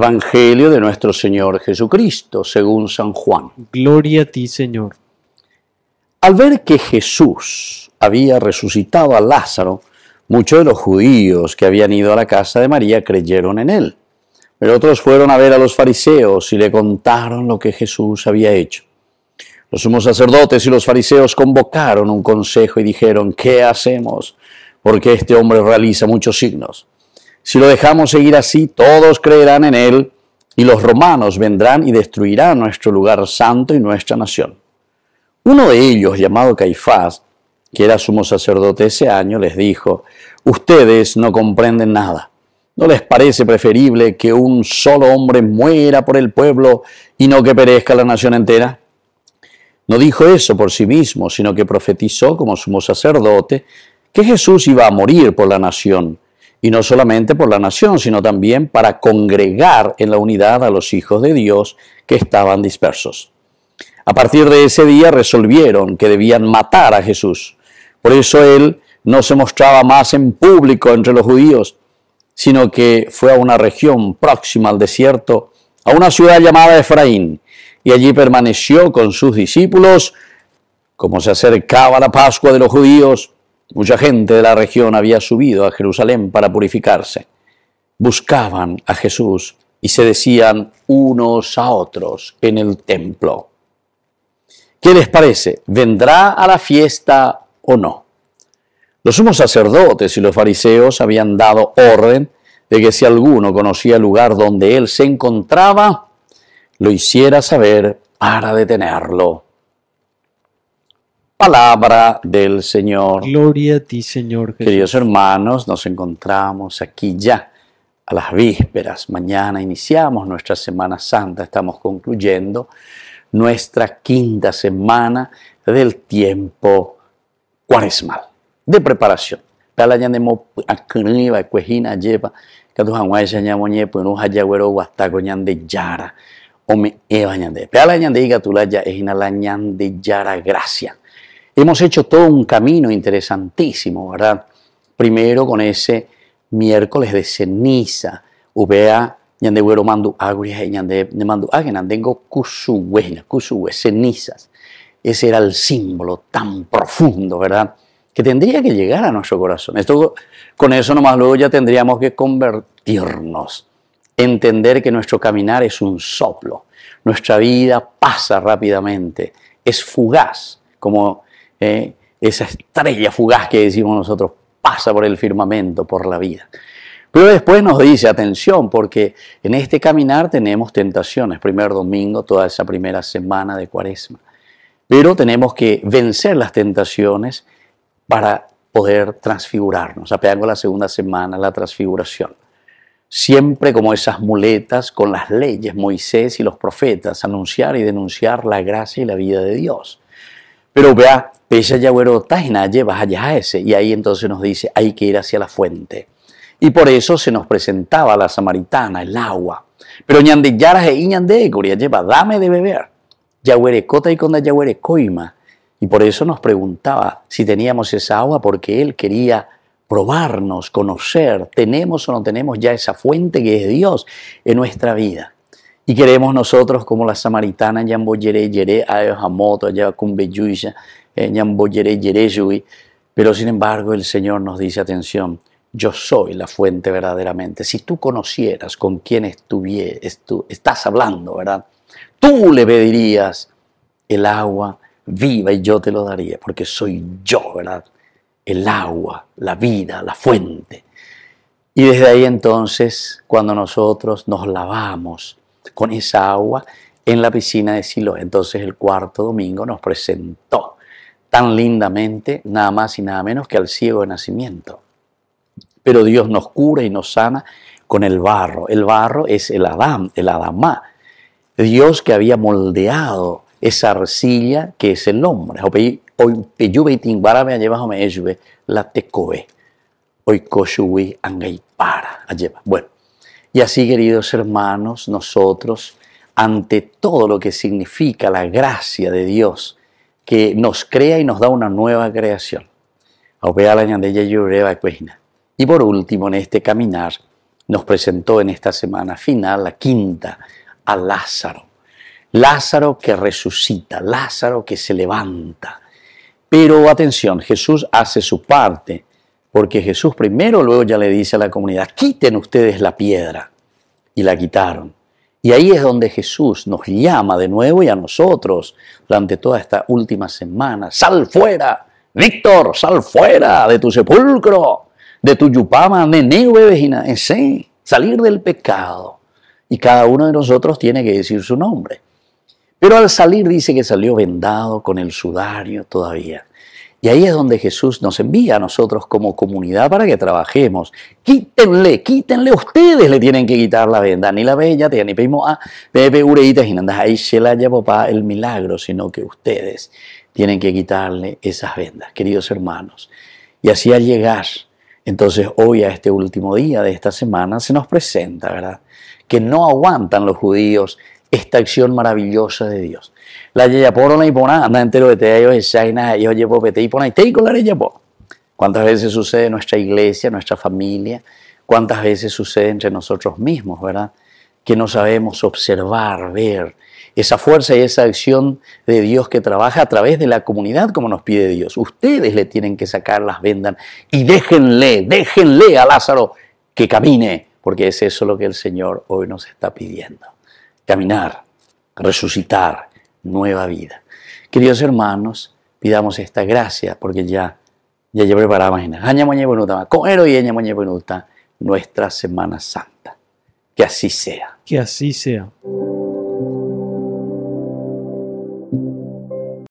Evangelio de nuestro Señor Jesucristo, según San Juan. Gloria a ti, Señor. Al ver que Jesús había resucitado a Lázaro, muchos de los judíos que habían ido a la casa de María creyeron en él. Pero otros fueron a ver a los fariseos y le contaron lo que Jesús había hecho. Los sumos sacerdotes y los fariseos convocaron un consejo y dijeron, ¿qué hacemos? Porque este hombre realiza muchos signos. Si lo dejamos seguir así, todos creerán en Él y los romanos vendrán y destruirán nuestro lugar santo y nuestra nación. Uno de ellos, llamado Caifás, que era sumo sacerdote ese año, les dijo, ustedes no comprenden nada. ¿No les parece preferible que un solo hombre muera por el pueblo y no que perezca la nación entera? No dijo eso por sí mismo, sino que profetizó como sumo sacerdote que Jesús iba a morir por la nación y no solamente por la nación, sino también para congregar en la unidad a los hijos de Dios que estaban dispersos. A partir de ese día resolvieron que debían matar a Jesús. Por eso él no se mostraba más en público entre los judíos, sino que fue a una región próxima al desierto, a una ciudad llamada Efraín, y allí permaneció con sus discípulos. Como se acercaba la Pascua de los judíos, Mucha gente de la región había subido a Jerusalén para purificarse. Buscaban a Jesús y se decían unos a otros en el templo. ¿Qué les parece? ¿Vendrá a la fiesta o no? Los sumos sacerdotes y los fariseos habían dado orden de que si alguno conocía el lugar donde él se encontraba, lo hiciera saber para detenerlo palabra del Señor. Gloria a ti, Señor Jesús. Queridos hermanos, nos encontramos aquí ya a las vísperas. Mañana iniciamos nuestra Semana Santa. Estamos concluyendo nuestra quinta semana del tiempo cuaresmal, de preparación. la gracia. Hemos hecho todo un camino interesantísimo, ¿verdad? Primero con ese miércoles de ceniza, ubea Güero mandu ñande mandu tengo kusuwe, cenizas. Ese era el símbolo tan profundo, ¿verdad? Que tendría que llegar a nuestro corazón. Esto, con eso nomás luego ya tendríamos que convertirnos, entender que nuestro caminar es un soplo, nuestra vida pasa rápidamente, es fugaz, como ¿eh? esa estrella fugaz que decimos nosotros, pasa por el firmamento, por la vida. Pero después nos dice, atención, porque en este caminar tenemos tentaciones, primer domingo, toda esa primera semana de cuaresma. Pero tenemos que vencer las tentaciones para poder transfigurarnos. Apeando la segunda semana, la transfiguración. Siempre como esas muletas con las leyes, Moisés y los profetas, anunciar y denunciar la gracia y la vida de Dios. Pero vea, ese y ahí entonces nos dice, hay que ir hacia la fuente. Y por eso se nos presentaba la samaritana, el agua. Pero ñande lleva, dame de beber. Yahüerecota y conda coima. Y por eso nos preguntaba si teníamos esa agua, porque él quería probarnos, conocer, tenemos o no tenemos ya esa fuente que es Dios en nuestra vida. Y queremos nosotros, como la samaritana, Yere, eh, Pero sin embargo, el Señor nos dice: atención, yo soy la fuente verdaderamente. Si tú conocieras con quién estás hablando, ¿verdad? Tú le pedirías el agua viva y yo te lo daría, porque soy yo, ¿verdad? El agua, la vida, la fuente. Y desde ahí entonces, cuando nosotros nos lavamos con esa agua en la piscina de Silo. Entonces el cuarto domingo nos presentó tan lindamente nada más y nada menos que al ciego de nacimiento. Pero Dios nos cura y nos sana con el barro. El barro es el Adán, el Adamá. Dios que había moldeado esa arcilla que es el hombre. Bueno, y así, queridos hermanos, nosotros, ante todo lo que significa la gracia de Dios, que nos crea y nos da una nueva creación. Y por último, en este caminar, nos presentó en esta semana final, la quinta, a Lázaro. Lázaro que resucita, Lázaro que se levanta. Pero atención, Jesús hace su parte porque Jesús primero luego ya le dice a la comunidad, quiten ustedes la piedra. Y la quitaron. Y ahí es donde Jesús nos llama de nuevo y a nosotros durante toda esta última semana. Sal fuera, Víctor, sal fuera de tu sepulcro, de tu yupama, meneo, vecina, sí, salir del pecado. Y cada uno de nosotros tiene que decir su nombre. Pero al salir dice que salió vendado con el sudario todavía. Y ahí es donde Jesús nos envía a nosotros como comunidad para que trabajemos. Quítenle, quítenle, ustedes le tienen que quitar la venda, ni la bella, ni pedimos a Pepe Ureitas y ahí se la llevó papá, el milagro, sino que ustedes tienen que quitarle esas vendas, queridos hermanos. Y así al llegar, entonces hoy a este último día de esta semana se nos presenta, ¿verdad? Que no aguantan los judíos esta acción maravillosa de Dios. La yeyaporona y pona, anda entero de te Y y la ¿Cuántas veces sucede en nuestra iglesia, nuestra familia? ¿Cuántas veces sucede entre nosotros mismos, verdad? Que no sabemos observar, ver esa fuerza y esa acción de Dios que trabaja a través de la comunidad como nos pide Dios. Ustedes le tienen que sacar las vendas y déjenle, déjenle a Lázaro que camine, porque es eso lo que el Señor hoy nos está pidiendo caminar, resucitar, nueva vida. Queridos hermanos, pidamos esta gracia porque ya ya ya preparamos nuestra Semana Santa. Que así sea. Que así sea.